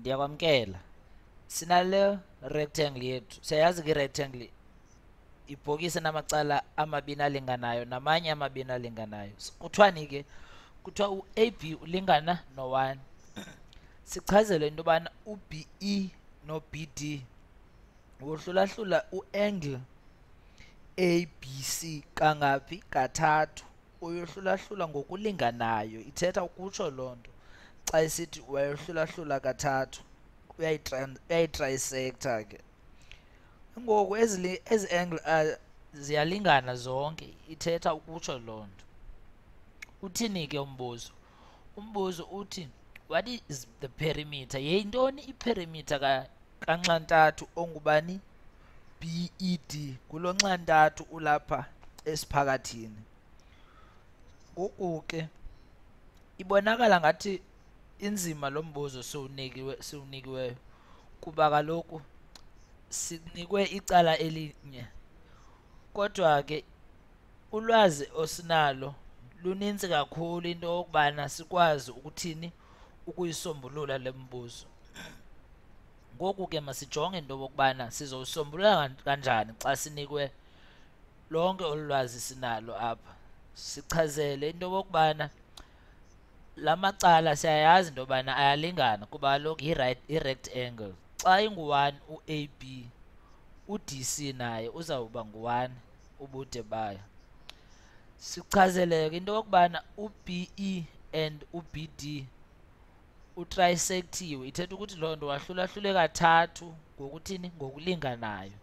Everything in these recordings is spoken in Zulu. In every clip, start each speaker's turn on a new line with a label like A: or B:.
A: ndiyakwamkela sinale rectangle yethu siyayazi ke rectangle ibhokise namacala amabini alinganayo namanye amabini alinganayo kuthiwani ke kuthiwa u-ab ulingana no-1 sichazelwe into yobana e no-bd wohlulahlula u-angle abc kangaphi kathathu uyohlulahlula ngokulinganayo ithetha ukutsho loo nto xa isithi wayohlulahlula kathathu uyayitrayisektha ke ngoku ezi ezi angle uh, ziyalingana zonke ithetha ukutsho loo nto uthini ke umbuzo umbuzo uthi what is the perimeter yeyintoni iperimeter ka, kanxantathu ongubani bed kulo nxantathu ulapha esiphakathini ngoku ke ibonakala ngathi inzima lombuzo sowunikiwe sowunikiweyo kuba kaloku sinikwe icala elinye kodwa ke ulwazi osinalo luninzi kakhulu into yokubana sikwazi ukuthini ukuyisombulula le mbuzo ngoku ke masijonge into yokubana sizowusombulula kanjani xa sinikwe lonke olulwazi sinalo apha sichazele into yokubana la macala siyayazi into yobana ayalingana kuba kaloku yi-right i-rect angle xa ingu-one u-ab udc naye uzawuba ngu-one ubude bayo sichazeleke into yokubana u-be and u-bd utrisektiwe ithetha ukuthi loo nto wahlulahlule kathathu ngokuthini ngokulinganayo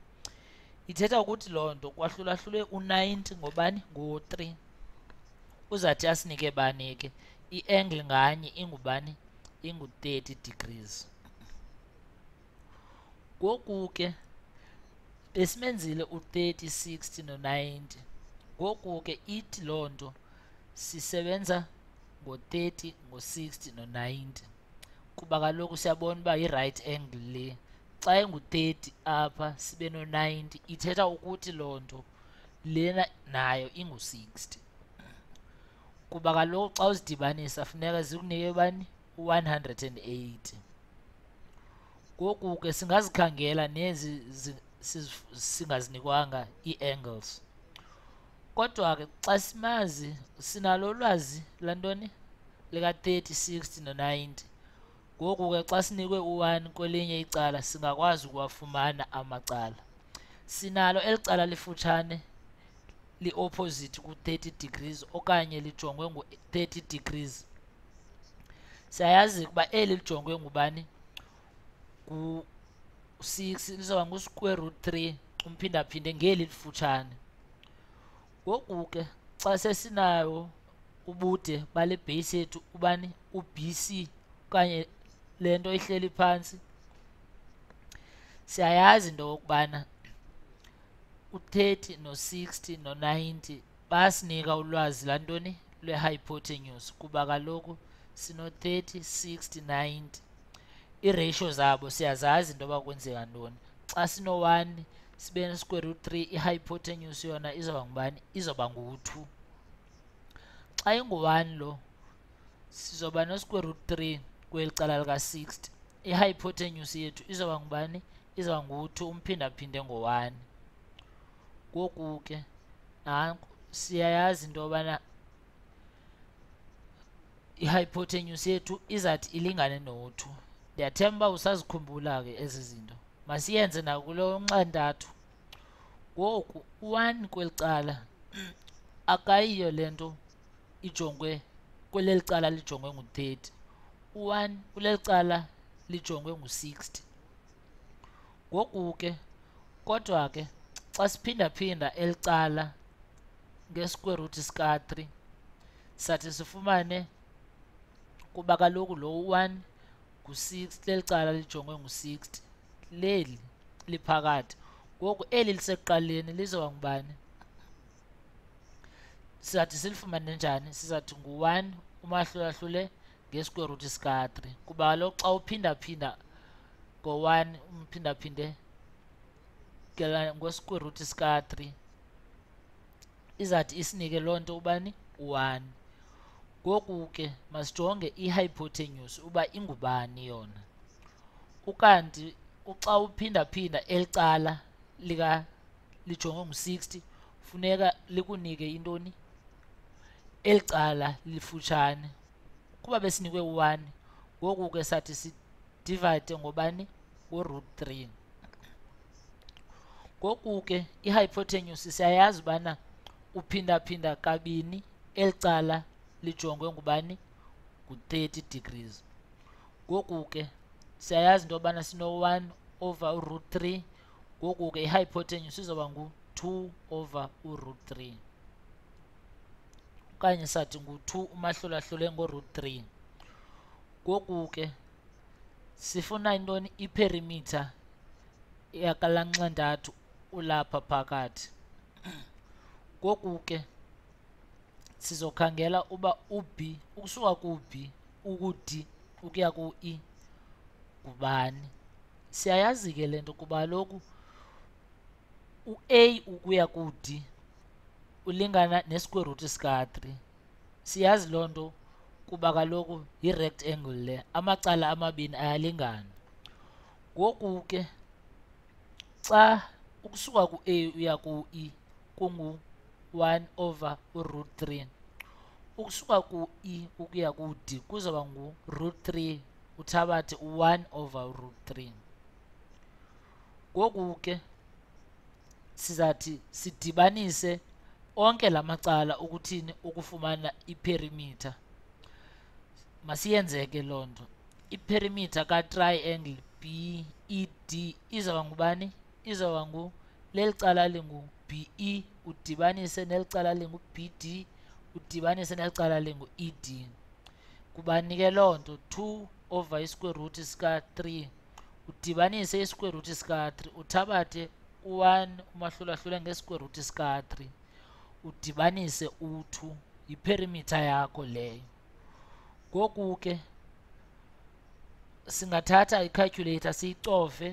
A: ithetha ukuthi loo nto kwahlulahlule u-90 ngobani ngo-3 uzathi asinike bani ke i-angle nganye ingubani ingu-30 degrees ngoku ke besimenzile u-30 60 no-90 ngoku ke ithi loo nto sisebenza ngo-30 ngo-60 no-90 kuba kaloku siyabona uba yi-right angle le xa ingu-30 apha sibe no-90 ithetha ukuthi loo nto lena nayo ingu-60 kuba kaloku xa uzidibanisa funeka zikunike bani u-180 ngoku ke singazikhangela nezi singazinikwanga ii-angles kodwa ke xa simazi sinalo lwazi lantoni lika-30 60 no-90 ngoku ke xa sinikwe u-1 kwelinye icala singakwazi ukuwafumana amacala sinalo eli cala lifutshane li-opposite ku-30 degrees okanye lijongwe ngu-30 degrees siyayazi ukuba eli lijongwe ngubani ngu-6 lizawuba ngu-square root 3 umphindaphinde ngeli lifutshane ngoku ke xa sesinayo ubude bale base yethu ubani u-bc okanye le nto ihleli phantsi siyayazi into yokubana ku-30 no-60 no-90 bayasinika ulwazi laa ntoni lwe hypotenews kuba kaloku sino-30 60 90 iiratio zabo siyazazi into yoba kwenzeka ntoni xa sino-1 sibe ne root 3 i hypotenews yona izoba ngubani izoba ngu-2 xa ingu-1 lo sizoba no root 3 kweli cala lika-60 i hypotenews yethu izoba ngubani izoba ngu-2 umphindaphinde ngo one ngoku ke nanku siyayazi into yobana i-hypotenuse yethu izathi ilingane no-two ndiyathemba uba usazikhumbula ke ezi zinto masiyenze nakulo nxantathu ngoku u-one kweli cala akayiyo le nto ijongwe kweleli cala lijongwe ngu-thirty u-one kuleli cala lijongwe ngu-sixty ngoku ke kodwa ke xa siphindaphinda elicala nge-square root sika-3 sathi sifumane kuba kaloku lo u-1 ngu-6 leli cala lijongwe ngu-60 leli liphakathi ngoku eli lisekuqaleni lizoba ngubani sizathi silifumane njani sizathi ngu-1 umahlulahlule nge-square root sika-3 kuba kaloku xa uphinda-phinda ngo-1 umphindaphinde ngwe-square root sika-3 izathi isinike loo nto ubani 1 ngoku ke masijonge i-hypotenuse uba ingubani yona ukanti xa uphinda-phinda eli cala lika lijongwe ngu-60 funeka likunike intoni eli cala lifutshane kuba besinikwe 1 ngoku ke sathi sidivide ngobani ngo-root 3 ngoku ke i-hypotenuse siyayazi ubana uphindaphinda kabini eli cala lijongwe ngubani ngu-30 degrees ngoku ke siyayazi into yobana sino-1 over uroot 3 ngoku ke i-hypotenuse izoba ngu-2 over uroot 3 okanye sathi ngu-2 umahlulahlule ngoroot root 3 ngoku ke sifuna intoni iperimeter yakalanxandathu ulapha phakathi kokuke sizokhangela uba u-b ukusuka ku-b uku-d ukuya ku-e kubani siyayazi ke le nto kuba kaloku u-a ukuya ku-d ulingana ne-square root sika-3 siyazi loo nto kuba kaloku yi-rect angle le amacala amabini ayalingana ngoku ke xa ukusuka ku-a uya ku-e kungu-1 over uroot 3 ukusuka ku-e ukuya ku-d kuzoba ngu-root 3 uthabathe u-1 over root 3 e ngoku ke sizathi sidibanise onke la macala ukuthini ukufumana iperimeter masiyenzeke loo nto iperimeter katriangle b ed izawuba ngubani izoba nguleli cala lingu-b e udibanise neli cala lingu-b d udibanise neli cala lingu-e d kubanike loo nto two over isquare root sika-three udibanise isquare root sika-three uthabathe u-one umahlulahlule ngesquare root sika-three udibanise u-two yiperimitha yakho leyo ngoku ke singathatha icalculator siyicofe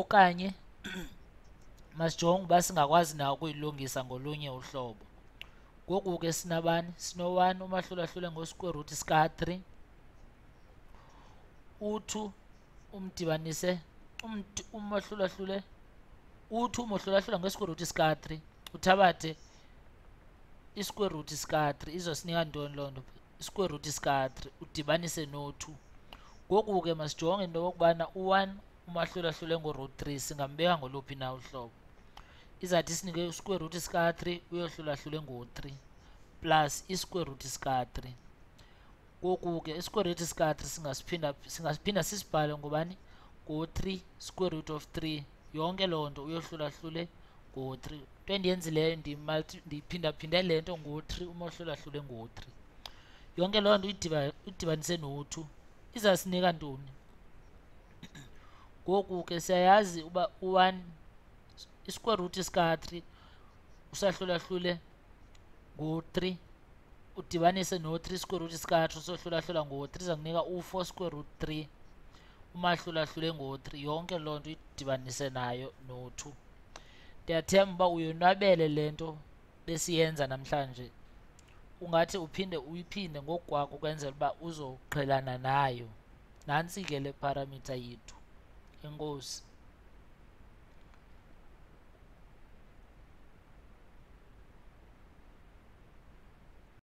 A: okanye masijong basingakwazi nawo ukuyilungisa ngolunye uhlobo ngoku-ke sinabani sino-1 umahlulahlule ngosquare root sika-3 u-2 umdibanise umahlulahlule u-2 umohlulahlula ngesquare root sika-3 uthabathe isquare root sika-3 izosinika ntoni loo nto isquare root sika-3 udibanise no-2 ngoku ke masijonge into yokubana u-1 umahlulahlule ngo-root 3 singambeka ngoluphi na uhlobo izathi sinike usquare root sika-3 uyohlulahlule ngo-3 plus isquare root sika-3 ngoku-ke isquare root sika-3 singasiphinda singasiphinda sisibhale ngobani ngo-3 square root of 3 yonke loo nto uyohlulahlule ngo-3 into endiyenzileyo ndiyiphindaphinda le nto ngo-3 uma uhlulahlule ngo-3 yonke loo nto uyidibanise no-2 izasinika ntoni ngoku ke siyayazi uba u-1 i-square root sika-3 usahlulahlule ngo-3 udibanise no-3 square root sika-3 usohlulahlula ngo-3 zakunika u-4 square root 3 umahlulahlule ngo-3 yonke loo nto idibanise nayo no-2 ndiyathemba uba uyonwabele le nto besiyenza namhlanje ungathi uphinde uyiphinde ngokwakho ukwenzela uba uzoqhelana nayo nantsi ke le paramitha yethu enkosi